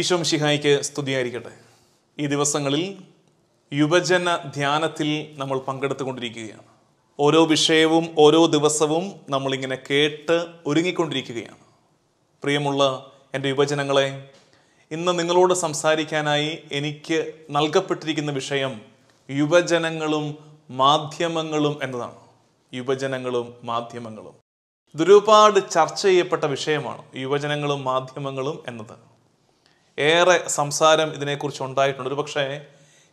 ഈശോം ശിഹായിക്ക് സ്തുതിയായിരിക്കട്ടെ ഈ ദിവസങ്ങളിൽ യുവജന ധ്യാനത്തിൽ നമ്മൾ പങ്കെടുത്തുകൊണ്ടിരിക്കുകയാണ് ഓരോ വിഷയവും ഓരോ ദിവസവും നമ്മളിങ്ങനെ കേട്ട് ഒരുങ്ങിക്കൊണ്ടിരിക്കുകയാണ് പ്രിയമുള്ള എൻ്റെ യുവജനങ്ങളെ ഇന്ന് നിങ്ങളോട് സംസാരിക്കാനായി എനിക്ക് നൽകപ്പെട്ടിരിക്കുന്ന വിഷയം യുവജനങ്ങളും മാധ്യമങ്ങളും എന്നതാണ് യുവജനങ്ങളും മാധ്യമങ്ങളും ഇതൊരുപാട് ചർച്ച ചെയ്യപ്പെട്ട വിഷയമാണ് യുവജനങ്ങളും മാധ്യമങ്ങളും എന്നത് ഏറെ സംസാരം ഇതിനെക്കുറിച്ച് ഉണ്ടായിട്ടുണ്ട് ഒരു പക്ഷേ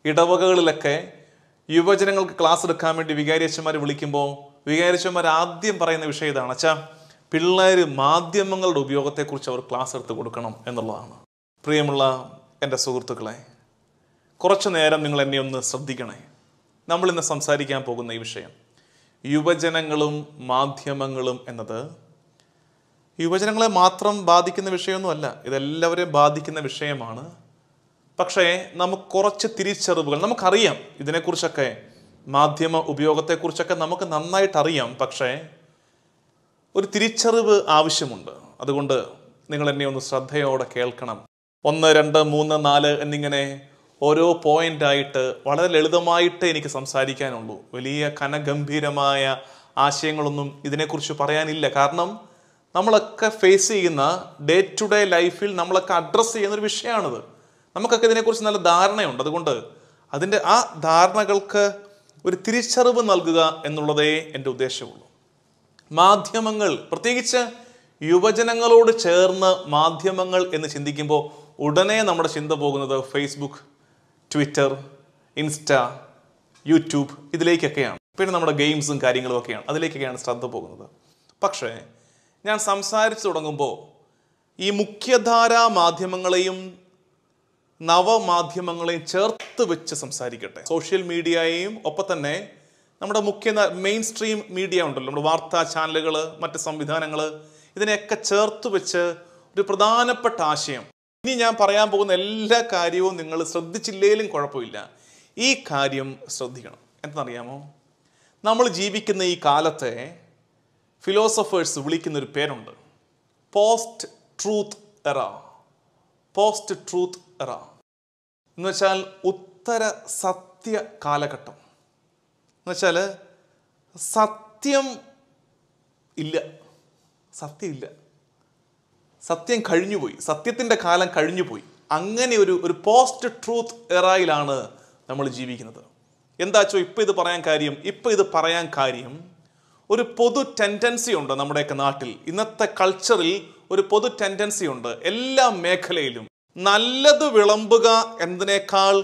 ഇടവകകളിലൊക്കെ യുവജനങ്ങൾക്ക് ക്ലാസ് എടുക്കാൻ വേണ്ടി വികാരിയച്ഛന്മാർ വിളിക്കുമ്പോൾ വികാരിച്ചന്മാർ ആദ്യം പറയുന്ന വിഷയം ഇതാണ് അച്ഛാ പിള്ളേർ മാധ്യമങ്ങളുടെ ഉപയോഗത്തെക്കുറിച്ച് അവർ ക്ലാസ് എടുത്ത് കൊടുക്കണം എന്നുള്ളതാണ് പ്രിയമുള്ള എൻ്റെ സുഹൃത്തുക്കളെ കുറച്ച് നേരം നിങ്ങൾ എന്നെ ഒന്ന് ശ്രദ്ധിക്കണേ നമ്മളിന്ന് സംസാരിക്കാൻ പോകുന്ന ഈ വിഷയം യുവജനങ്ങളും മാധ്യമങ്ങളും എന്നത് യുവജനങ്ങളെ മാത്രം ബാധിക്കുന്ന വിഷയമൊന്നുമല്ല ഇതെല്ലാവരെയും ബാധിക്കുന്ന വിഷയമാണ് പക്ഷേ നമുക്ക് കുറച്ച് തിരിച്ചറിവുകൾ നമുക്കറിയാം ഇതിനെക്കുറിച്ചൊക്കെ മാധ്യമ ഉപയോഗത്തെക്കുറിച്ചൊക്കെ നമുക്ക് നന്നായിട്ടറിയാം പക്ഷേ ഒരു തിരിച്ചറിവ് ആവശ്യമുണ്ട് അതുകൊണ്ട് നിങ്ങൾ എന്നെ ഒന്ന് ശ്രദ്ധയോടെ കേൾക്കണം ഒന്ന് രണ്ട് മൂന്ന് നാല് എന്നിങ്ങനെ ഓരോ പോയിൻ്റായിട്ട് വളരെ ലളിതമായിട്ട് എനിക്ക് സംസാരിക്കാനുള്ളൂ വലിയ കനഗംഭീരമായ ആശയങ്ങളൊന്നും ഇതിനെക്കുറിച്ച് പറയാനില്ല കാരണം നമ്മളൊക്കെ ഫേസ് ചെയ്യുന്ന ഡേ ടു ഡേ ലൈഫിൽ നമ്മളൊക്കെ അഡ്രസ്സ് ചെയ്യുന്ന ഒരു വിഷയമാണിത് നമുക്കൊക്കെ ഇതിനെക്കുറിച്ച് നല്ല ധാരണയുണ്ട് അതുകൊണ്ട് അതിൻ്റെ ആ ധാരണകൾക്ക് ഒരു തിരിച്ചറിവ് നൽകുക എന്നുള്ളതേ എൻ്റെ ഉദ്ദേശമുള്ളൂ മാധ്യമങ്ങൾ പ്രത്യേകിച്ച് യുവജനങ്ങളോട് ചേർന്ന് മാധ്യമങ്ങൾ എന്ന് ചിന്തിക്കുമ്പോൾ ഉടനെ നമ്മുടെ ചിന്ത പോകുന്നത് ഫേസ്ബുക്ക് ട്വിറ്റർ ഇൻസ്റ്റ യൂട്യൂബ് ഇതിലേക്കൊക്കെയാണ് പിന്നെ നമ്മുടെ ഗെയിംസും കാര്യങ്ങളും ഒക്കെയാണ് അതിലേക്കൊക്കെയാണ് ശ്രദ്ധ പോകുന്നത് പക്ഷേ ഞാൻ സംസാരിച്ചു തുടങ്ങുമ്പോൾ ഈ മുഖ്യധാരാ മാധ്യമങ്ങളെയും നവമാധ്യമങ്ങളെയും ചേർത്ത് വെച്ച് സംസാരിക്കട്ടെ സോഷ്യൽ മീഡിയയെയും ഒപ്പം തന്നെ നമ്മുടെ മുഖ്യ മെയിൻ സ്ട്രീം മീഡിയ ഉണ്ടല്ലോ നമ്മുടെ വാർത്താ ചാനലുകൾ മറ്റ് സംവിധാനങ്ങൾ ഇതിനെയൊക്കെ ചേർത്ത് വെച്ച് ഒരു പ്രധാനപ്പെട്ട ആശയം ഇനി ഞാൻ പറയാൻ പോകുന്ന എല്ലാ കാര്യവും നിങ്ങൾ ശ്രദ്ധിച്ചില്ലേലും കുഴപ്പമില്ല ഈ കാര്യം ശ്രദ്ധിക്കണം എന്താണെന്നറിയാമോ നമ്മൾ ജീവിക്കുന്ന ഈ കാലത്തെ ഫിലോസഫേഴ്സ് വിളിക്കുന്നൊരു പേരുണ്ട് post truth era post truth era എന്നുവെച്ചാൽ വെച്ചാൽ ഉത്തര സത്യ കാലഘട്ടം എന്ന് വെച്ചാൽ സത്യം ഇല്ല സത്യമില്ല സത്യം കഴിഞ്ഞുപോയി സത്യത്തിൻ്റെ കാലം കഴിഞ്ഞുപോയി അങ്ങനെ ഒരു ഒരു പോസ്റ്റ് ട്രൂത്ത് എറയിലാണ് നമ്മൾ ജീവിക്കുന്നത് എന്താച്ചോ ഇപ്പോൾ ഇത് പറയാൻ കാര്യം ഇപ്പോൾ ഇത് പറയാൻ കാര്യം ഒരു പൊതു ടെൻഡൻസി ഉണ്ട് നമ്മുടെയൊക്കെ നാട്ടിൽ ഇന്നത്തെ കൾച്ചറിൽ ഒരു പൊതു ടെൻഡൻസി ഉണ്ട് എല്ലാ മേഖലയിലും നല്ലത് വിളമ്പുക എന്നതിനേക്കാൾ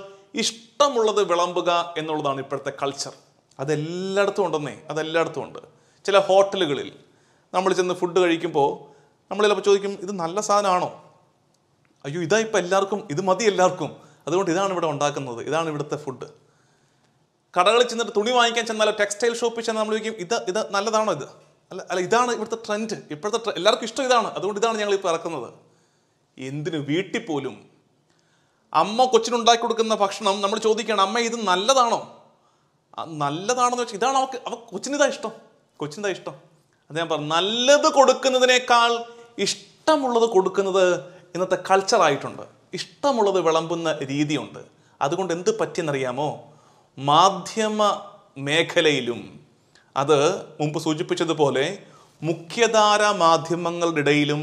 ഇഷ്ടമുള്ളത് വിളമ്പുക എന്നുള്ളതാണ് ഇപ്പോഴത്തെ കൾച്ചർ അതെല്ലായിടത്തും ഉണ്ടെന്നേ അതെല്ലായിടത്തും ഉണ്ട് ചില ഹോട്ടലുകളിൽ നമ്മൾ ചെന്ന് ഫുഡ് കഴിക്കുമ്പോൾ നമ്മൾ ചിലപ്പോൾ ചോദിക്കും ഇത് നല്ല സാധനമാണോ അയ്യോ ഇതാ ഇപ്പം എല്ലാവർക്കും ഇത് മതി എല്ലാവർക്കും അതുകൊണ്ട് ഇതാണ് ഇവിടെ ഉണ്ടാക്കുന്നത് ഇതാണ് ഇവിടുത്തെ ഫുഡ് കടകളിൽ ചെന്നിട്ട് തുണി വാങ്ങിക്കാൻ ചെന്നാലോ ടെക്സ്റ്റൈൽ ഷോപ്പിൽ ചെന്നാൽ നമ്മൾ ചോദിക്കും ഇത് ഇത് നല്ലതാണോ ഇത് അല്ല അല്ല ഇതാണ് ഇവിടുത്തെ ട്രെൻഡ് ഇപ്പോഴത്തെ എല്ലാവർക്കും ഇഷ്ടം ഇതാണ് അതുകൊണ്ട് ഇതാണ് ഞങ്ങൾ ഇപ്പോൾ ഇറക്കുന്നത് എന്തിനു വീട്ടിൽ പോലും അമ്മ കൊച്ചിനുണ്ടാക്കി കൊടുക്കുന്ന ഭക്ഷണം നമ്മൾ ചോദിക്കണം അമ്മ ഇത് നല്ലതാണോ നല്ലതാണെന്ന് വെച്ചാൽ ഇതാണ് അവർക്ക് അവ കൊച്ചിനിതാ ഇഷ്ടം കൊച്ചിനിതാ ഇഷ്ടം അത് ഞാൻ പറഞ്ഞു നല്ലത് കൊടുക്കുന്നതിനേക്കാൾ ഇഷ്ടമുള്ളത് കൊടുക്കുന്നത് ഇന്നത്തെ കൾച്ചറായിട്ടുണ്ട് ഇഷ്ടമുള്ളത് വിളമ്പുന്ന രീതിയുണ്ട് അതുകൊണ്ട് എന്ത് പറ്റിയെന്നറിയാമോ മാധ്യമ മേഖലയിലും അത് മുമ്പ് സൂചിപ്പിച്ചതുപോലെ മുഖ്യധാര മാധ്യമങ്ങളുടെ ഇടയിലും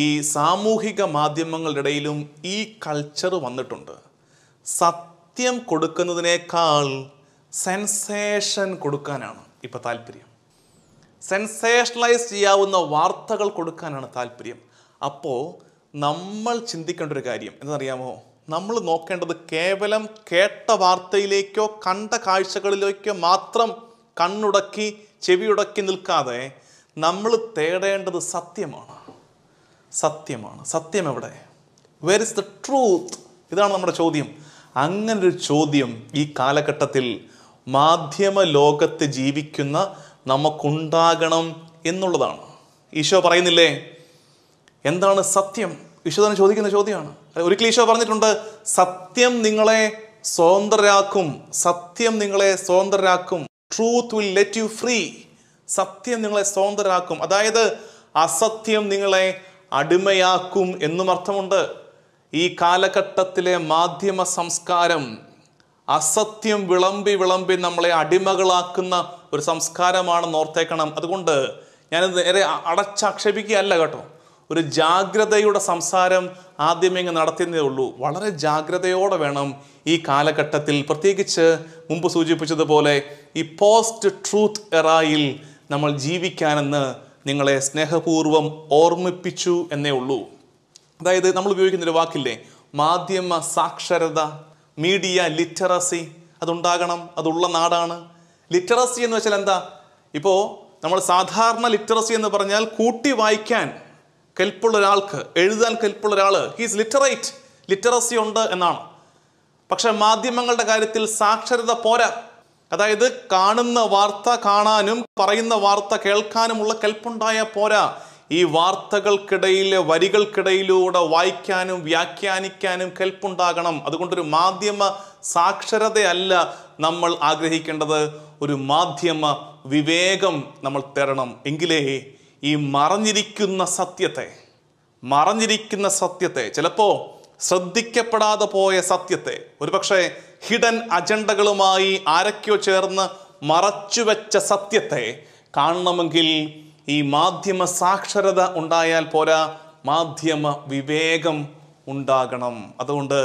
ഈ സാമൂഹിക മാധ്യമങ്ങളുടെ ഇടയിലും ഈ കൾച്ചർ വന്നിട്ടുണ്ട് സത്യം കൊടുക്കുന്നതിനേക്കാൾ സെൻസേഷൻ കൊടുക്കാനാണ് ഇപ്പോൾ താല്പര്യം സെൻസേഷണലൈസ് ചെയ്യാവുന്ന വാർത്തകൾ കൊടുക്കാനാണ് താല്പര്യം അപ്പോൾ നമ്മൾ ചിന്തിക്കേണ്ട ഒരു കാര്യം എന്താണെന്നറിയാമോ നമ്മൾ നോക്കേണ്ടത് കേവലം കേട്ട വാർത്തയിലേക്കോ കണ്ട കാഴ്ചകളിലേക്കോ മാത്രം കണ്ണുടക്കി ചെവിയുടക്കി നിൽക്കാതെ നമ്മൾ തേടേണ്ടത് സത്യമാണ് സത്യമാണ് സത്യം എവിടെ വേർ ഇസ് ദ ട്രൂത്ത് ഇതാണ് നമ്മുടെ ചോദ്യം അങ്ങനൊരു ചോദ്യം ഈ കാലഘട്ടത്തിൽ മാധ്യമ ലോകത്ത് ജീവിക്കുന്ന നമുക്കുണ്ടാകണം എന്നുള്ളതാണ് ഈശോ പറയുന്നില്ലേ എന്താണ് സത്യം ഈശോ തന്നെ ചോദിക്കുന്ന ചോദ്യമാണ് ഒരു ക്ലീശോ പറഞ്ഞിട്ടുണ്ട് സത്യം നിങ്ങളെ സ്വതന്ത്രരാക്കും സത്യം നിങ്ങളെ സ്വതന്ത്രരാക്കും truth will let you free സത്യം നിങ്ങളെ സ്വതന്ത്രരാക്കും അതായത് അസത്യം നിങ്ങളെ അടിമയാക്കും എന്നും അർത്ഥമുണ്ട് ഈ കാലഘട്ടത്തിലെ മാധ്യമ സംസ്കാരം അസത്യം വിളമ്പി വിളമ്പി നമ്മളെ അടിമകളാക്കുന്ന ഒരു സംസ്കാരമാണ് ഓർത്തേക്കണം അതുകൊണ്ട് ഞാനത് നേരെ അടച്ചാക്ഷേപിക്കുകയല്ല കേട്ടോ ഒരു ജാഗ്രതയുടെ സംസാരം ആദ്യമേ ഇങ്ങ് നടത്തുന്നേ ഉള്ളൂ വളരെ ജാഗ്രതയോടെ വേണം ഈ കാലഘട്ടത്തിൽ പ്രത്യേകിച്ച് മുമ്പ് സൂചിപ്പിച്ചതുപോലെ ഈ പോസ്റ്റ് ട്രൂത്ത് എറായിൽ നമ്മൾ ജീവിക്കാനെന്ന് നിങ്ങളെ സ്നേഹപൂർവ്വം ഓർമ്മിപ്പിച്ചു എന്നേ ഉള്ളൂ അതായത് നമ്മൾ ഉപയോഗിക്കുന്ന ഒരു വാക്കില്ലേ മാധ്യമ സാക്ഷരത മീഡിയ ലിറ്ററസി അതുണ്ടാകണം അതുള്ള നാടാണ് ലിറ്ററസി എന്ന് വെച്ചാൽ എന്താ ഇപ്പോൾ നമ്മൾ സാധാരണ ലിറ്ററസി എന്ന് പറഞ്ഞാൽ കൂട്ടി വായിക്കാൻ കെൽപ്പുള്ള ഒരാൾക്ക് എഴുതാൻ കെൽപ്പുള്ള ഒരാൾ ഹീസ് ലിറ്ററേറ്റ് ലിറ്ററസി ഉണ്ട് എന്നാണ് പക്ഷെ മാധ്യമങ്ങളുടെ കാര്യത്തിൽ സാക്ഷരത പോരാ അതായത് കാണുന്ന വാർത്ത കാണാനും പറയുന്ന വാർത്ത കേൾക്കാനുമുള്ള കെൽപ്പുണ്ടായ പോരാ ഈ വാർത്തകൾക്കിടയിലെ വരികൾക്കിടയിലൂടെ വായിക്കാനും വ്യാഖ്യാനിക്കാനും കെൽപ്പുണ്ടാകണം അതുകൊണ്ടൊരു മാധ്യമ സാക്ഷരതയല്ല നമ്മൾ ആഗ്രഹിക്കേണ്ടത് ഒരു മാധ്യമ വിവേകം നമ്മൾ തരണം എങ്കിലേ ഈ മറഞ്ഞിരിക്കുന്ന സത്യത്തെ മറഞ്ഞിരിക്കുന്ന സത്യത്തെ ചിലപ്പോൾ ശ്രദ്ധിക്കപ്പെടാതെ പോയ സത്യത്തെ ഒരുപക്ഷെ ഹിഡൻ അജണ്ടകളുമായി ആരൊക്കെയോ ചേർന്ന് മറച്ചുവെച്ച സത്യത്തെ കാണണമെങ്കിൽ ഈ മാധ്യമ സാക്ഷരത ഉണ്ടായാൽ പോരാ മാധ്യമ വിവേകം ഉണ്ടാകണം അതുകൊണ്ട്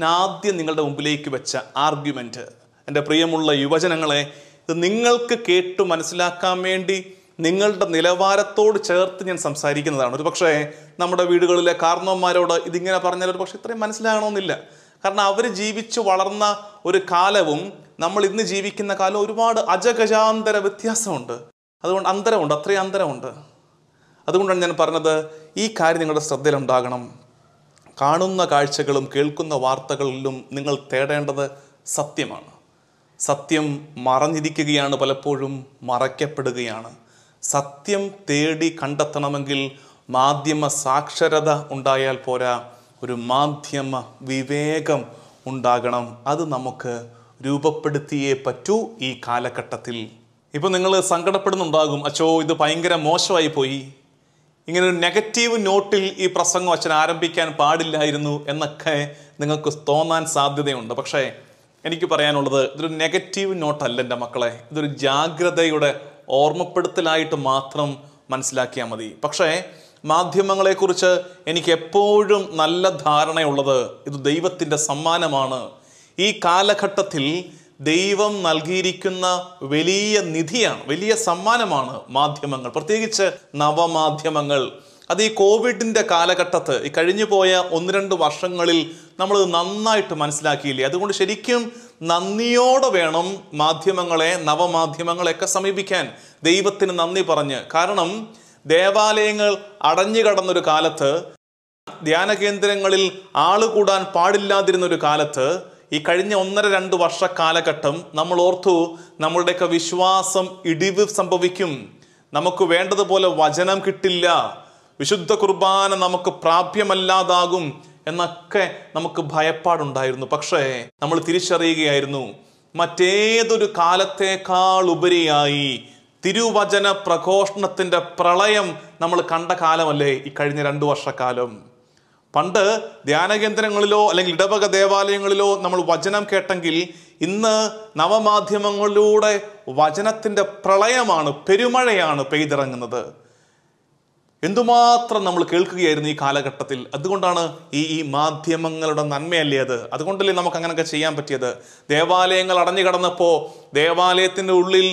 ഞാൻ ആദ്യം നിങ്ങളുടെ മുമ്പിലേക്ക് വെച്ച ആർഗ്യുമെൻറ്റ് എൻ്റെ പ്രിയമുള്ള യുവജനങ്ങളെ ഇത് നിങ്ങൾക്ക് കേട്ടു മനസ്സിലാക്കാൻ വേണ്ടി നിങ്ങളുടെ നിലവാരത്തോട് ചേർത്ത് ഞാൻ സംസാരിക്കുന്നതാണ് ഒരു പക്ഷേ നമ്മുടെ വീടുകളിലെ കാർന്നവന്മാരോട് ഇതിങ്ങനെ പറഞ്ഞാൽ ഒരു പക്ഷേ ഇത്രയും മനസ്സിലാകണമെന്നില്ല കാരണം അവർ ജീവിച്ചു വളർന്ന ഒരു കാലവും നമ്മൾ ഇന്ന് ജീവിക്കുന്ന കാലം ഒരുപാട് അജഗജാന്തര വ്യത്യാസമുണ്ട് അതുകൊണ്ട് അന്തരമുണ്ട് അത്രയും അന്തരമുണ്ട് അതുകൊണ്ടാണ് ഞാൻ പറഞ്ഞത് ഈ കാര്യം നിങ്ങളുടെ ശ്രദ്ധയിലുണ്ടാകണം കാണുന്ന കാഴ്ചകളും കേൾക്കുന്ന വാർത്തകളിലും നിങ്ങൾ തേടേണ്ടത് സത്യമാണ് സത്യം മറഞ്ഞിരിക്കുകയാണ് പലപ്പോഴും മറയ്ക്കപ്പെടുകയാണ് സത്യം തേടി കണ്ടെത്തണമെങ്കിൽ മാധ്യമ സാക്ഷരത ഉണ്ടായാൽ പോരാ ഒരു മാധ്യമ വിവേകം ഉണ്ടാകണം അത് നമുക്ക് രൂപപ്പെടുത്തിയേ പറ്റൂ ഈ കാലഘട്ടത്തിൽ ഇപ്പോൾ നിങ്ങൾ സങ്കടപ്പെടുന്നുണ്ടാകും അച്ചോ ഇത് ഭയങ്കര മോശമായി പോയി ഇങ്ങനെ ഒരു നെഗറ്റീവ് നോട്ടിൽ ഈ പ്രസംഗം അച്ഛൻ ആരംഭിക്കാൻ പാടില്ലായിരുന്നു എന്നൊക്കെ നിങ്ങൾക്ക് തോന്നാൻ സാധ്യതയുണ്ട് പക്ഷേ എനിക്ക് പറയാനുള്ളത് ഇതൊരു നെഗറ്റീവ് നോട്ടല്ല എൻ്റെ മക്കളെ ഇതൊരു ജാഗ്രതയുടെ ഓർമ്മപ്പെടുത്തലായിട്ട് മാത്രം മനസ്സിലാക്കിയാൽ മതി പക്ഷേ മാധ്യമങ്ങളെക്കുറിച്ച് എനിക്ക് എപ്പോഴും നല്ല ധാരണയുള്ളത് ഇത് ദൈവത്തിൻ്റെ സമ്മാനമാണ് ഈ കാലഘട്ടത്തിൽ ദൈവം നൽകിയിരിക്കുന്ന വലിയ നിധിയാണ് വലിയ സമ്മാനമാണ് മാധ്യമങ്ങൾ പ്രത്യേകിച്ച് നവമാധ്യമങ്ങൾ അത് ഈ കോവിഡിൻ്റെ കാലഘട്ടത്ത് ഈ കഴിഞ്ഞു പോയ ഒന്ന് രണ്ട് വർഷങ്ങളിൽ നമ്മൾ നന്നായിട്ട് മനസ്സിലാക്കിയില്ലേ അതുകൊണ്ട് ശരിക്കും നന്ദിയോടെ വേണം മാധ്യമങ്ങളെ നവമാധ്യമങ്ങളെയൊക്കെ സമീപിക്കാൻ ദൈവത്തിന് നന്ദി പറഞ്ഞ് കാരണം ദേവാലയങ്ങൾ അടഞ്ഞു കടന്നൊരു കാലത്ത് ധ്യാന കേന്ദ്രങ്ങളിൽ ആൾ കൂടാൻ പാടില്ലാതിരുന്നൊരു കാലത്ത് ഈ കഴിഞ്ഞ ഒന്നര രണ്ട് വർഷ കാലഘട്ടം നമ്മൾ ഓർത്തു നമ്മളുടെയൊക്കെ വിശ്വാസം ഇടിവ് സംഭവിക്കും നമുക്ക് വേണ്ടതുപോലെ വചനം കിട്ടില്ല വിശുദ്ധ കുർബാന നമുക്ക് പ്രാപ്യമല്ലാതാകും എന്നൊക്കെ നമുക്ക് ഭയപ്പാടുണ്ടായിരുന്നു പക്ഷേ നമ്മൾ തിരിച്ചറിയുകയായിരുന്നു മറ്റേതൊരു കാലത്തേക്കാൾ ഉപരിയായി തിരുവചന പ്രഘോഷണത്തിൻ്റെ പ്രളയം നമ്മൾ കണ്ട കാലമല്ലേ ഈ കഴിഞ്ഞ രണ്ടു വർഷക്കാലം പണ്ട് ധ്യാനകേന്ദ്രങ്ങളിലോ അല്ലെങ്കിൽ ഇടവക ദേവാലയങ്ങളിലോ നമ്മൾ വചനം കേട്ടെങ്കിൽ ഇന്ന് നവമാധ്യമങ്ങളിലൂടെ വചനത്തിൻ്റെ പ്രളയമാണ് പെരുമഴയാണ് പെയ്തിറങ്ങുന്നത് എന്തുമാത്രം നമ്മൾ കേൾക്കുകയായിരുന്നു ഈ കാലഘട്ടത്തിൽ അതുകൊണ്ടാണ് ഈ ഈ മാധ്യമങ്ങളുടെ നന്മയല്ലേ അത് അതുകൊണ്ടല്ലേ നമുക്ക് അങ്ങനെയൊക്കെ ചെയ്യാൻ പറ്റിയത് ദേവാലയങ്ങൾ അടഞ്ഞു കടന്നപ്പോൾ ദേവാലയത്തിൻ്റെ ഉള്ളിൽ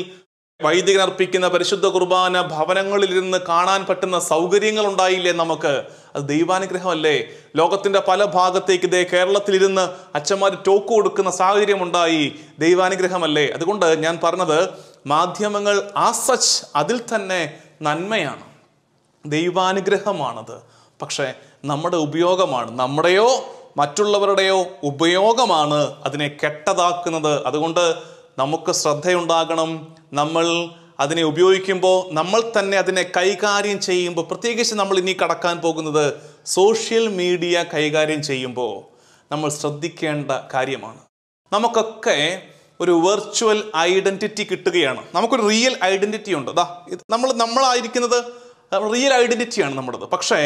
വൈദികനർപ്പിക്കുന്ന പരിശുദ്ധ കുർബാന ഭവനങ്ങളിൽ കാണാൻ പറ്റുന്ന സൗകര്യങ്ങൾ ഉണ്ടായില്ലേ നമുക്ക് അത് ദൈവാനുഗ്രഹമല്ലേ ലോകത്തിൻ്റെ പല ഭാഗത്തേക്ക് ഇതേ കേരളത്തിലിരുന്ന് അച്ഛന്മാർ ടോക്ക് കൊടുക്കുന്ന സാഹചര്യമുണ്ടായി ദൈവാനുഗ്രഹമല്ലേ അതുകൊണ്ട് ഞാൻ പറഞ്ഞത് മാധ്യമങ്ങൾ ആ സച്ച് അതിൽ തന്നെ നന്മയാണ് ദൈവാനുഗ്രഹമാണത് പക്ഷേ നമ്മുടെ ഉപയോഗമാണ് നമ്മുടെയോ മറ്റുള്ളവരുടെയോ ഉപയോഗമാണ് അതിനെ കെട്ടതാക്കുന്നത് അതുകൊണ്ട് നമുക്ക് ശ്രദ്ധയുണ്ടാകണം നമ്മൾ അതിനെ ഉപയോഗിക്കുമ്പോൾ നമ്മൾ തന്നെ അതിനെ കൈകാര്യം ചെയ്യുമ്പോൾ പ്രത്യേകിച്ച് നമ്മൾ ഇനി കടക്കാൻ പോകുന്നത് സോഷ്യൽ മീഡിയ കൈകാര്യം ചെയ്യുമ്പോൾ നമ്മൾ ശ്രദ്ധിക്കേണ്ട കാര്യമാണ് നമുക്കൊക്കെ ഒരു വെർച്വൽ ഐഡൻറ്റിറ്റി കിട്ടുകയാണ് നമുക്കൊരു റിയൽ ഐഡൻറ്റിറ്റി ഉണ്ട് അതാ നമ്മൾ നമ്മളായിരിക്കുന്നത് റിയൽ ഐഡൻറ്റിറ്റിയാണ് നമ്മുടേത് പക്ഷേ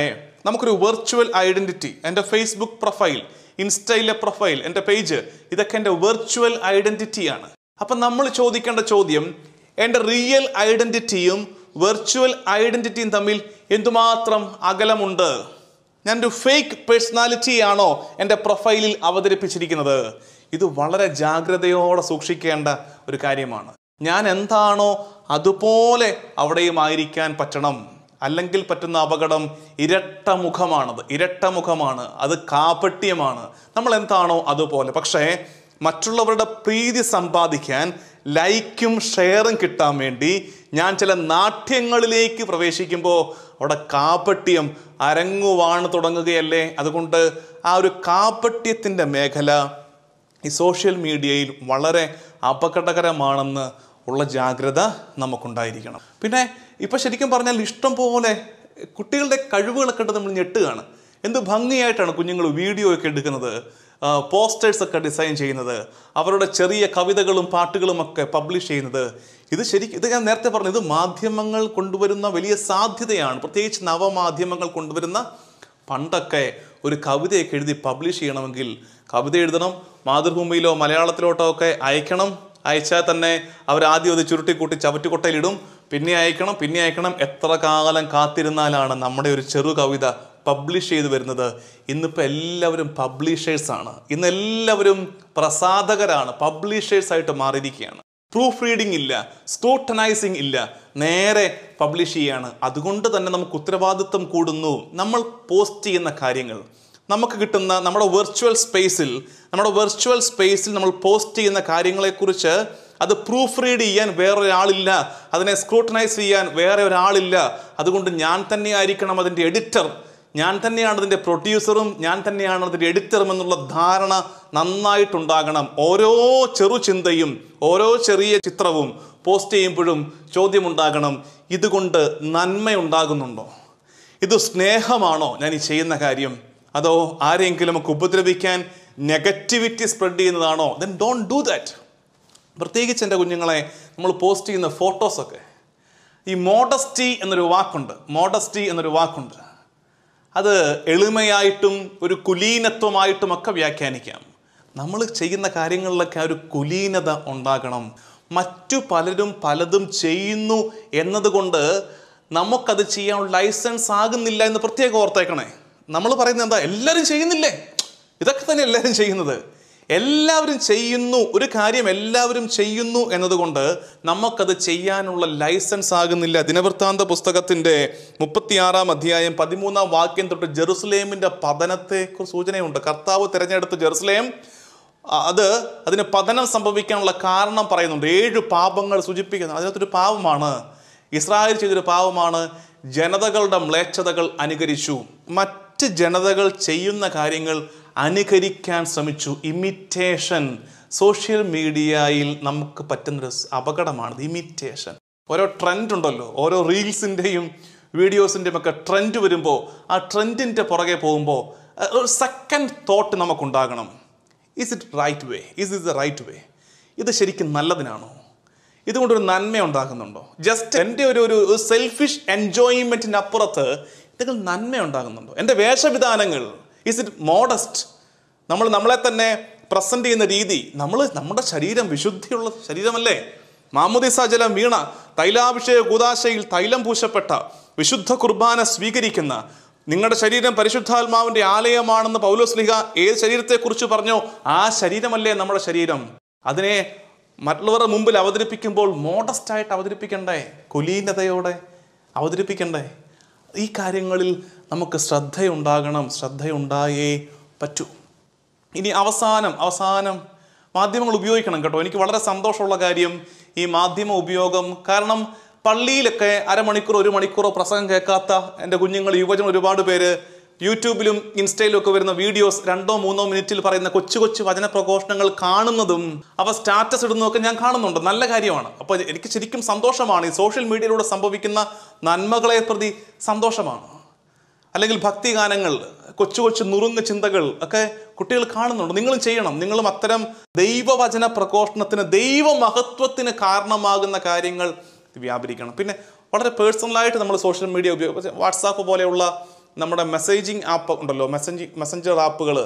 നമുക്കൊരു വെർച്വൽ ഐഡൻറ്റിറ്റി എൻ്റെ ഫേസ്ബുക്ക് പ്രൊഫൈൽ ഇൻസ്റ്റയിലെ പ്രൊഫൈൽ എൻ്റെ പേജ് ഇതൊക്കെ എൻ്റെ വെർച്വൽ ഐഡൻറ്റിറ്റിയാണ് അപ്പം നമ്മൾ ചോദിക്കേണ്ട ചോദ്യം എൻ്റെ റിയൽ ഐഡൻറ്റിറ്റിയും വെർച്വൽ ഐഡൻറ്റിറ്റിയും തമ്മിൽ എന്തുമാത്രം അകലമുണ്ട് ഞാൻ ഒരു ഫേക്ക് പേഴ്സണാലിറ്റിയാണോ എൻ്റെ പ്രൊഫൈലിൽ അവതരിപ്പിച്ചിരിക്കുന്നത് ഇത് വളരെ ജാഗ്രതയോടെ സൂക്ഷിക്കേണ്ട ഒരു കാര്യമാണ് ഞാൻ എന്താണോ അതുപോലെ അവിടെയും ആയിരിക്കാൻ പറ്റണം അല്ലെങ്കിൽ പറ്റുന്ന അപകടം ഇരട്ടമുഖമാണത് ഇരട്ടമുഖമാണ് അത് കാപട്യമാണ് നമ്മൾ എന്താണോ അതുപോലെ പക്ഷേ മറ്റുള്ളവരുടെ പ്രീതി സമ്പാദിക്കാൻ ലൈക്കും ഷെയറും കിട്ടാൻ വേണ്ടി ഞാൻ ചില നാട്യങ്ങളിലേക്ക് പ്രവേശിക്കുമ്പോൾ അവിടെ കാപട്യം അരങ്ങുവാണ് തുടങ്ങുകയല്ലേ അതുകൊണ്ട് ആ ഒരു കാപട്യത്തിൻ്റെ മേഖല ഈ സോഷ്യൽ മീഡിയയിൽ വളരെ അപകടകരമാണെന്ന് ഉള്ള ജാഗ്രത നമുക്കുണ്ടായിരിക്കണം പിന്നെ ഇപ്പോൾ ശരിക്കും പറഞ്ഞാൽ ഇഷ്ടം പോലെ കുട്ടികളുടെ കഴിവുകളൊക്കെ ഇട്ട് നമ്മൾ ഞെട്ടുകയാണ് എന്ത് ഭംഗിയായിട്ടാണ് കുഞ്ഞുങ്ങൾ വീഡിയോ ഒക്കെ എടുക്കുന്നത് പോസ്റ്റേഴ്സൊക്കെ ഡിസൈൻ ചെയ്യുന്നത് അവരുടെ ചെറിയ കവിതകളും പാട്ടുകളും ഒക്കെ പബ്ലിഷ് ചെയ്യുന്നത് ഇത് ശരിക്കും ഇത് ഞാൻ നേരത്തെ പറഞ്ഞു ഇത് മാധ്യമങ്ങൾ കൊണ്ടുവരുന്ന വലിയ സാധ്യതയാണ് പ്രത്യേകിച്ച് നവമാധ്യമങ്ങൾ കൊണ്ടുവരുന്ന പണ്ടൊക്കെ ഒരു കവിതയൊക്കെ എഴുതി പബ്ലിഷ് ചെയ്യണമെങ്കിൽ കവിത എഴുതണം മാതൃഭൂമിയിലോ മലയാളത്തിലോട്ടോ ഒക്കെ അയക്കണം അയച്ചാൽ തന്നെ അവർ ആദ്യം അത് ചുരുട്ടിക്കൂട്ടി ചവറ്റുകൊട്ടയിലിടും പിന്നെ അയക്കണം പിന്നെ അയക്കണം എത്ര കാലം കാത്തിരുന്നാലാണ് നമ്മുടെ ഒരു ചെറു കവിത പബ്ലിഷ് ചെയ്തു വരുന്നത് ഇന്നിപ്പോൾ എല്ലാവരും പബ്ലിഷേഴ്സാണ് ഇന്ന് എല്ലാവരും പ്രസാധകരാണ് പബ്ലിഷേഴ്സായിട്ട് മാറിയിരിക്കുകയാണ് പ്രൂഫ് റീഡിംഗ് ഇല്ല സ്ക്രൂട്ടനൈസിങ് ഇല്ല നേരെ പബ്ലിഷ് ചെയ്യാണ് അതുകൊണ്ട് തന്നെ നമുക്ക് ഉത്തരവാദിത്വം കൂടുന്നു നമ്മൾ പോസ്റ്റ് ചെയ്യുന്ന കാര്യങ്ങൾ നമുക്ക് കിട്ടുന്ന നമ്മുടെ വെർച്വൽ സ്പേസിൽ നമ്മുടെ വെർച്വൽ സ്പേസിൽ നമ്മൾ പോസ്റ്റ് ചെയ്യുന്ന കാര്യങ്ങളെക്കുറിച്ച് അത് പ്രൂഫ് റീഡ് ചെയ്യാൻ വേറെ ഒരാളില്ല അതിനെ സ്ക്രൂട്ടനൈസ് ചെയ്യാൻ വേറെ ഒരാളില്ല അതുകൊണ്ട് ഞാൻ തന്നെ ആയിരിക്കണം അതിൻ്റെ എഡിറ്റർ ഞാൻ തന്നെയാണ് അതിൻ്റെ പ്രൊഡ്യൂസറും ഞാൻ തന്നെയാണ് അതിൻ്റെ എഡിറ്ററും എന്നുള്ള ധാരണ നന്നായിട്ടുണ്ടാകണം ഓരോ ചെറു ചിന്തയും ഓരോ ചെറിയ ചിത്രവും പോസ്റ്റ് ചെയ്യുമ്പോഴും ചോദ്യമുണ്ടാകണം ഇതുകൊണ്ട് നന്മയുണ്ടാകുന്നുണ്ടോ ഇത് സ്നേഹമാണോ ഞാൻ ഈ ചെയ്യുന്ന കാര്യം അതോ ആരെങ്കിലും ഒക്കെ ഉപദ്രവിക്കാൻ നെഗറ്റിവിറ്റി സ്പ്രെഡ് ചെയ്യുന്നതാണോ ദെൻ ഡോണ്ട് ഡു ദാറ്റ് പ്രത്യേകിച്ച് എൻ്റെ കുഞ്ഞുങ്ങളെ നമ്മൾ പോസ്റ്റ് ചെയ്യുന്ന ഫോട്ടോസൊക്കെ ഈ മോഡസ്റ്റി എന്നൊരു വാക്കുണ്ട് മോഡസ്റ്റി എന്നൊരു വാക്കുണ്ട് അത് എളിമയായിട്ടും ഒരു കുലീനത്വമായിട്ടുമൊക്കെ വ്യാഖ്യാനിക്കാം നമ്മൾ ചെയ്യുന്ന കാര്യങ്ങളിലൊക്കെ ഒരു കുലീനത ഉണ്ടാകണം മറ്റു പലരും പലതും ചെയ്യുന്നു എന്നതുകൊണ്ട് നമുക്കത് ചെയ്യാൻ ലൈസൻസ് ആകുന്നില്ല എന്ന് പ്രത്യേകം ഓർത്തേക്കണേ നമ്മൾ പറയുന്നത് എന്താ എല്ലാവരും ചെയ്യുന്നില്ലേ ഇതൊക്കെ തന്നെ എല്ലാവരും ചെയ്യുന്നത് എല്ലാവരും ചെയ്യുന്നു ഒരു കാര്യം എല്ലാവരും ചെയ്യുന്നു എന്നതുകൊണ്ട് നമുക്കത് ചെയ്യാനുള്ള ലൈസൻസ് ആകുന്നില്ല ദിനവൃത്താന്ത പുസ്തകത്തിൻ്റെ മുപ്പത്തിയാറാം അധ്യായം പതിമൂന്നാം വാക്യം തൊട്ട് ജെറുസലേമിൻ്റെ പതനത്തെ സൂചനയുണ്ട് കർത്താവ് തിരഞ്ഞെടുത്ത ജെറുസലേം അത് അതിന് പതനം സംഭവിക്കാനുള്ള കാരണം പറയുന്നുണ്ട് ഏഴ് പാപങ്ങൾ സൂചിപ്പിക്കുന്നു അതിനകത്തൊരു പാപമാണ് ഇസ്രായേൽ ചെയ്തൊരു പാപമാണ് ജനതകളുടെ മ്ലേച്ഛതകൾ അനുകരിച്ചു മറ്റ് ജനതകൾ ചെയ്യുന്ന കാര്യങ്ങൾ അനുകരിക്കാൻ ശ്രമിച്ചു ഇമിറ്റേഷൻ സോഷ്യൽ മീഡിയയിൽ നമുക്ക് പറ്റുന്നൊരു അപകടമാണ് ഇമിറ്റേഷൻ ഓരോ ട്രെൻഡ് ഉണ്ടല്ലോ ഓരോ റീൽസിൻ്റെയും വീഡിയോസിൻ്റെയും ഒക്കെ ട്രെൻഡ് വരുമ്പോൾ ആ ട്രെൻഡിൻ്റെ പുറകെ പോകുമ്പോൾ ഒരു സെക്കൻഡ് തോട്ട് നമുക്കുണ്ടാകണം is it right way is is the right way ഇത് ശരിക്കും നല്ലതിനാണോ ഇതുകൊണ്ടൊരു നന്മ ഉണ്ടാകുന്നുണ്ടോ ജസ്റ്റ് എൻ്റെ ഒരു ഒരു സെൽഫിഷ് എൻജോയ്മെൻറ്റിനപ്പുറത്ത് ഇതൊക്കെ നന്മ ഉണ്ടാകുന്നുണ്ടോ എൻ്റെ വേഷവിധാനങ്ങൾ ഇസ് ഇറ്റ് മോഡസ്റ്റ് നമ്മൾ നമ്മളെ തന്നെ പ്രസൻറ്റ് ചെയ്യുന്ന രീതി നമ്മൾ നമ്മുടെ ശരീരം വിശുദ്ധിയുള്ള ശരീരമല്ലേ മാമുദിസ ജലം വീണ തൈലാഭിഷേക കൂതാശയിൽ തൈലം പൂശപ്പെട്ട വിശുദ്ധ കുർബാന സ്വീകരിക്കുന്ന നിങ്ങളുടെ ശരീരം പരിശുദ്ധാത്മാവിൻ്റെ ആലയമാണെന്ന് പൗലോസ്ലിഹ ഏത് ശരീരത്തെക്കുറിച്ച് പറഞ്ഞോ ആ ശരീരമല്ലേ നമ്മുടെ ശരീരം അതിനെ മറ്റുള്ളവരുടെ മുമ്പിൽ അവതരിപ്പിക്കുമ്പോൾ മോഡസ്റ്റായിട്ട് അവതരിപ്പിക്കണ്ടേ കുലീനതയോടെ അവതരിപ്പിക്കണ്ടേ ഈ കാര്യങ്ങളിൽ നമുക്ക് ശ്രദ്ധയുണ്ടാകണം ശ്രദ്ധയുണ്ടായേ പറ്റൂ ഇനി അവസാനം അവസാനം മാധ്യമങ്ങൾ ഉപയോഗിക്കണം കേട്ടോ എനിക്ക് വളരെ സന്തോഷമുള്ള കാര്യം ഈ മാധ്യമ ഉപയോഗം കാരണം പള്ളിയിലൊക്കെ അരമണിക്കൂർ ഒരു മണിക്കൂറോ പ്രസംഗം കേൾക്കാത്ത എൻ്റെ കുഞ്ഞുങ്ങൾ യുവജനം ഒരുപാട് പേര് യൂട്യൂബിലും ഇൻസ്റ്റയിലും ഒക്കെ വരുന്ന വീഡിയോസ് രണ്ടോ മൂന്നോ മിനിറ്റിൽ പറയുന്ന കൊച്ചു കൊച്ചു വചന പ്രഘോഷണങ്ങൾ കാണുന്നതും അവ സ്റ്റാറ്റസ് ഇടുന്നതൊക്കെ ഞാൻ കാണുന്നുണ്ട് നല്ല കാര്യമാണ് അപ്പോൾ എനിക്ക് ശരിക്കും സന്തോഷമാണ് ഈ സോഷ്യൽ മീഡിയയിലൂടെ സംഭവിക്കുന്ന നന്മകളെ പ്രതി സന്തോഷമാണ് അല്ലെങ്കിൽ ഭക്തിഗാനങ്ങൾ കൊച്ചു കൊച്ചു നുറുങ്ങ് ചിന്തകൾ ഒക്കെ കുട്ടികൾ കാണുന്നുണ്ട് നിങ്ങളും ചെയ്യണം നിങ്ങളും അത്തരം ദൈവവചന ദൈവ ദൈവമഹത്വത്തിന് കാരണമാകുന്ന കാര്യങ്ങൾ വ്യാപരിക്കണം പിന്നെ വളരെ പേഴ്സണലായിട്ട് നമ്മൾ സോഷ്യൽ മീഡിയ ഉപയോഗിച്ച് വാട്സാപ്പ് പോലെയുള്ള നമ്മുടെ മെസ്സേജിങ് ആപ്പ് ഉണ്ടല്ലോ മെസ്സഞ്ചിങ് മെസ്സഞ്ചർ ആപ്പുകൾ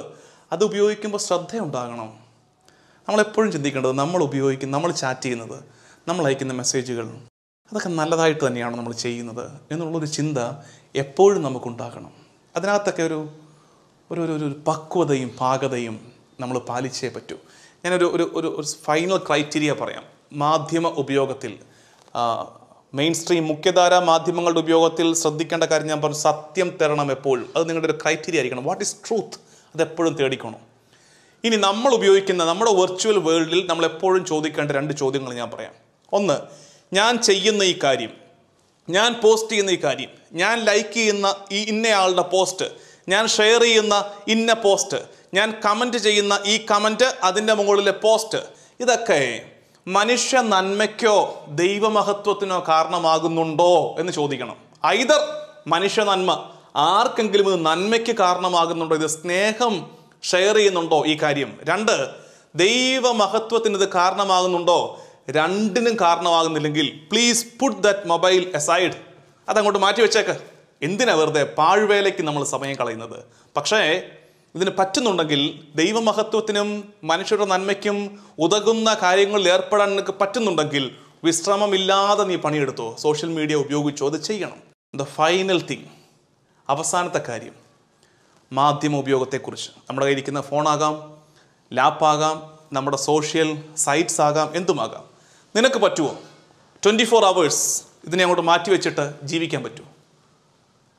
അത് ഉപയോഗിക്കുമ്പോൾ ശ്രദ്ധയുണ്ടാകണം നമ്മളെപ്പോഴും ചിന്തിക്കേണ്ടത് നമ്മൾ ഉപയോഗിക്കുന്ന നമ്മൾ ചാറ്റ് ചെയ്യുന്നത് നമ്മൾ അയക്കുന്ന മെസ്സേജുകൾ അതൊക്കെ നല്ലതായിട്ട് തന്നെയാണ് നമ്മൾ ചെയ്യുന്നത് എന്നുള്ളൊരു ചിന്ത എപ്പോഴും നമുക്കുണ്ടാകണം അതിനകത്തൊക്കെ ഒരു ഒരു ഒരു ഒരു പക്വതയും പാകതയും നമ്മൾ പാലിച്ചേ പറ്റൂ ഞാനൊരു ഒരു ഒരു ഒരു ഫൈനൽ ക്രൈറ്റീരിയ പറയാം മാധ്യമ ഉപയോഗത്തിൽ മെയിൻ സ്ട്രീം മുഖ്യധാര മാധ്യമങ്ങളുടെ ഉപയോഗത്തിൽ ശ്രദ്ധിക്കേണ്ട കാര്യം ഞാൻ പറഞ്ഞു സത്യം തരണം എപ്പോഴും അത് നിങ്ങളുടെ ഒരു ക്രൈറ്റീരിയ ആയിരിക്കണം വാട്ട് ഈസ് ട്രൂത്ത് അതെപ്പോഴും തേടിക്കണം ഇനി നമ്മൾ ഉപയോഗിക്കുന്ന നമ്മുടെ വെർച്വൽ വേൾഡിൽ നമ്മൾ എപ്പോഴും ചോദിക്കേണ്ട രണ്ട് ചോദ്യങ്ങൾ ഞാൻ പറയാം ഒന്ന് ഞാൻ ചെയ്യുന്ന ഈ കാര്യം ഞാൻ പോസ്റ്റ് ചെയ്യുന്ന ഈ കാര്യം ഞാൻ ലൈക്ക് ചെയ്യുന്ന ഈ ഇന്നയാളുടെ പോസ്റ്റ് ഞാൻ ഷെയർ ചെയ്യുന്ന ഇന്ന പോസ്റ്റ് ഞാൻ കമൻറ്റ് ചെയ്യുന്ന ഈ കമൻറ്റ് അതിൻ്റെ മുകളിലെ പോസ്റ്റ് ഇതൊക്കെ മനുഷ്യ നന്മയ്ക്കോ ദൈവമഹത്വത്തിനോ കാരണമാകുന്നുണ്ടോ എന്ന് ചോദിക്കണം ഐതർ മനുഷ്യ നന്മ ആർക്കെങ്കിലും ഇത് നന്മയ്ക്ക് കാരണമാകുന്നുണ്ടോ ഇത് സ്നേഹം ഷെയർ ചെയ്യുന്നുണ്ടോ ഈ കാര്യം രണ്ട് ദൈവമഹത്വത്തിന് ഇത് കാരണമാകുന്നുണ്ടോ രണ്ടിനും കാരണമാകുന്നില്ലെങ്കിൽ please put that mobile aside അതങ്ങോട്ട് മാറ്റി വെച്ചേക്ക് എന്തിനാ വെറുതെ പാഴ്വേലയ്ക്ക് നമ്മൾ സമയം കളയുന്നത് പക്ഷേ ഇതിന് പറ്റുന്നുണ്ടെങ്കിൽ ദൈവമഹത്വത്തിനും മനുഷ്യരുടെ നന്മയ്ക്കും ഉതകുന്ന കാര്യങ്ങളിൽ ഏർപ്പെടാൻ നിനക്ക് പറ്റുന്നുണ്ടെങ്കിൽ വിശ്രമമില്ലാതെ നീ പണിയെടുത്തോ സോഷ്യൽ മീഡിയ ഉപയോഗിച്ചോ അത് ചെയ്യണം ദ ഫൈനൽ തിങ് അവസാനത്തെ കാര്യം മാധ്യമ ഉപയോഗത്തെക്കുറിച്ച് നമ്മുടെ കയ്യിരിക്കുന്ന ഫോണാകാം ലാപ്പാകാം നമ്മുടെ സോഷ്യൽ സൈറ്റ്സ് ആകാം എന്തുമാകാം നിനക്ക് പറ്റുമോ ട്വൻറ്റി ഫോർ അവേഴ്സ് ഇതിനെ അങ്ങോട്ട് മാറ്റി വെച്ചിട്ട് ജീവിക്കാൻ പറ്റുമോ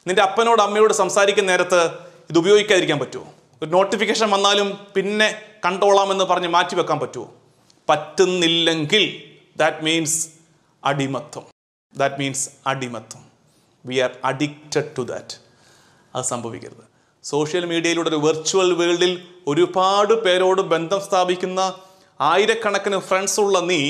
നിൻ്റെ അപ്പനോട് അമ്മയോട് സംസാരിക്കുന്ന നേരത്ത് ഇത് ഉപയോഗിക്കാതിരിക്കാൻ പറ്റുമോ ഒരു നോട്ടിഫിക്കേഷൻ വന്നാലും പിന്നെ കണ്ടോളാമെന്ന് പറഞ്ഞ് മാറ്റി വെക്കാൻ പറ്റുമോ പറ്റുന്നില്ലെങ്കിൽ ദാറ്റ് മീൻസ് അടിമത്വം ദാറ്റ് മീൻസ് അടിമത്വം we are addicted to that അത് സംഭവിക്കരുത് സോഷ്യൽ മീഡിയയിലൂടെ ഒരു വെർച്വൽ വേൾഡിൽ ഒരുപാട് പേരോട് ബന്ധം സ്ഥാപിക്കുന്ന ആയിരക്കണക്കിന് ഫ്രണ്ട്സ് ഉള്ള നീ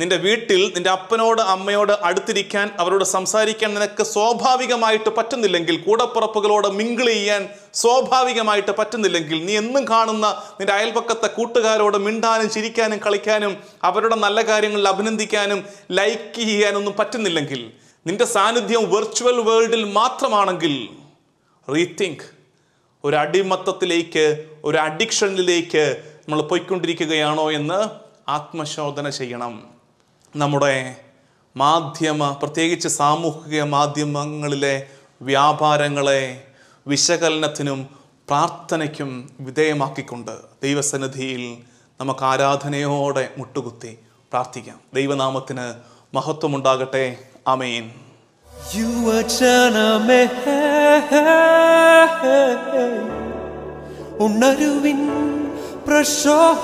നിന്റെ വീട്ടിൽ നിന്റെ അപ്പനോട് അമ്മയോട് അടുത്തിരിക്കാൻ അവരോട് സംസാരിക്കാൻ നിനക്ക് സ്വാഭാവികമായിട്ട് പറ്റുന്നില്ലെങ്കിൽ കൂടപ്പുറപ്പുകളോട് മിങ്കിൾ ചെയ്യാൻ സ്വാഭാവികമായിട്ട് പറ്റുന്നില്ലെങ്കിൽ നീ എന്നും കാണുന്ന നിന്റെ അയൽപക്കത്തെ കൂട്ടുകാരോട് മിണ്ടാനും ചിരിക്കാനും കളിക്കാനും അവരുടെ നല്ല കാര്യങ്ങളിൽ അഭിനന്ദിക്കാനും ലൈക്ക് ചെയ്യാനൊന്നും പറ്റുന്നില്ലെങ്കിൽ നിന്റെ സാന്നിധ്യം വെർച്വൽ വേൾഡിൽ മാത്രമാണെങ്കിൽ റീതിങ്ക് ഒരു അടിമത്തത്തിലേക്ക് ഒരു അഡിക്ഷനിലേക്ക് നമ്മൾ പോയിക്കൊണ്ടിരിക്കുകയാണോ എന്ന് ആത്മശോധന ചെയ്യണം നമ്മുടെ മാധ്യമ പ്രത്യേകിച്ച് സാമൂഹിക മാധ്യമങ്ങളിലെ വ്യാപാരങ്ങളെ വിശകലനത്തിനും പ്രാർത്ഥനയ്ക്കും വിധേയമാക്കിക്കൊണ്ട് ദൈവസന്നിധിയിൽ നമുക്ക് ആരാധനയോടെ മുട്ടുകുത്തി പ്രാർത്ഥിക്കാം ദൈവനാമത്തിന് മഹത്വമുണ്ടാകട്ടെ അമേൻ യുവജനമേ ഉണരുവിൻ പ്രശോഭിക്കും